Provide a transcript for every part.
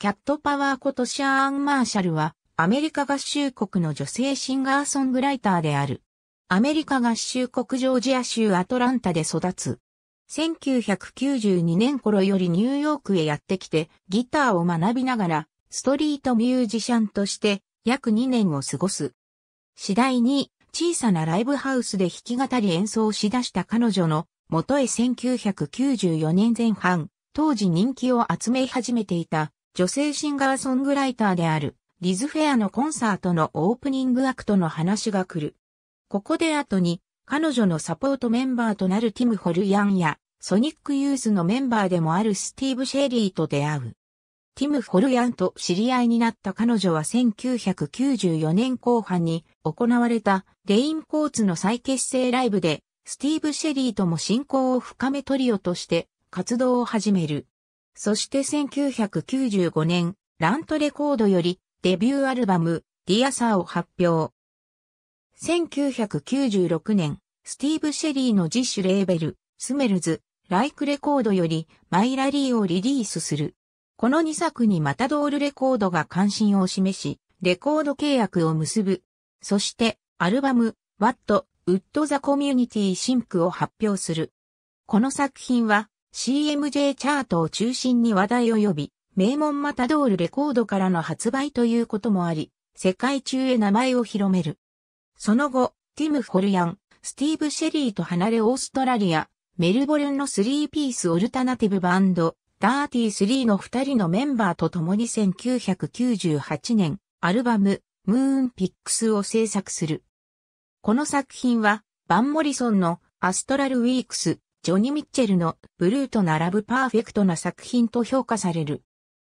キャットパワーことシャーン・マーシャルは、アメリカ合衆国の女性シンガーソングライターである。アメリカ合衆国ジョージア州アトランタで育つ。1992年頃よりニューヨークへやってきて、ギターを学びながら、ストリートミュージシャンとして約2年を過ごす。次第に小さなライブハウスで弾き語り演奏し出した彼女の元へ1994年前半、当時人気を集め始めていた女性シンガーソングライターである、リズフェアのコンサートのオープニングアクトの話が来る。ここで後に、彼女のサポートメンバーとなるティム・ホルヤンや、ソニックユースのメンバーでもあるスティーブ・シェリーと出会う。ティム・ホルヤンと知り合いになった彼女は1994年後半に行われたレインコーツの再結成ライブでスティーブ・シェリーとも親交を深めトリオとして活動を始める。そして1995年、ラントレコードよりデビューアルバム、ディアサーを発表。1996年、スティーブ・シェリーの自主レーベル、スメルズ、ライクレコードよりマイラリーをリリースする。この2作にマタドールレコードが関心を示し、レコード契約を結ぶ。そして、アルバム、What, w o ザ・コ d the Community Sync を発表する。この作品は、CMJ チャートを中心に話題を呼び、名門マタドールレコードからの発売ということもあり、世界中へ名前を広める。その後、ティム・フォルヤン、スティーブ・シェリーと離れオーストラリア、メルボルンのスリーピースオルタナティブバンド、ダーティースリーの二人のメンバーと共に1998年、アルバム、ムーンピックスを制作する。この作品は、バン・モリソンのアストラル・ウィークス、ジョニー・ミッチェルのブルーと並ぶパーフェクトな作品と評価される。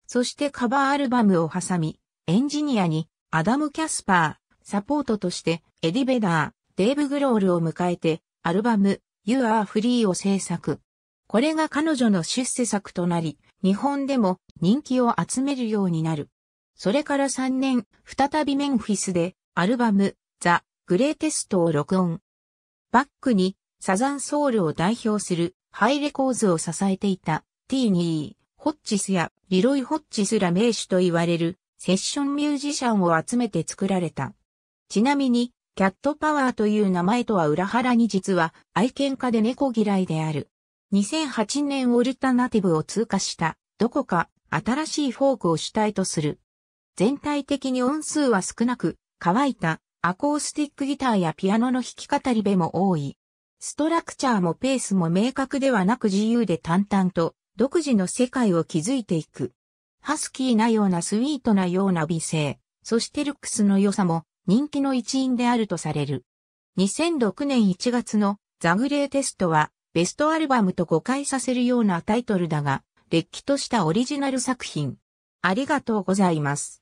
そしてカバーアルバムを挟み、エンジニアにアダム・キャスパー、サポートとしてエディ・ベダー、デーブ・グロールを迎えて、アルバム You Are Free を制作。これが彼女の出世作となり、日本でも人気を集めるようになる。それから3年、再びメンフィスでアルバムザ・グレーテストを録音。バックにサザンソウルを代表するハイレコーズを支えていた T2E、ホッチスやリロイ・ホッチスら名手と言われるセッションミュージシャンを集めて作られた。ちなみに、キャットパワーという名前とは裏腹に実は愛犬家で猫嫌いである。2008年オルタナティブを通過した、どこか新しいフォークを主体とする。全体的に音数は少なく、乾いたアコースティックギターやピアノの弾き語り部も多い。ストラクチャーもペースも明確ではなく自由で淡々と独自の世界を築いていく。ハスキーなようなスイートなような美声、そしてルックスの良さも人気の一因であるとされる。2006年1月のザグレーテストはベストアルバムと誤解させるようなタイトルだが、れっきとしたオリジナル作品。ありがとうございます。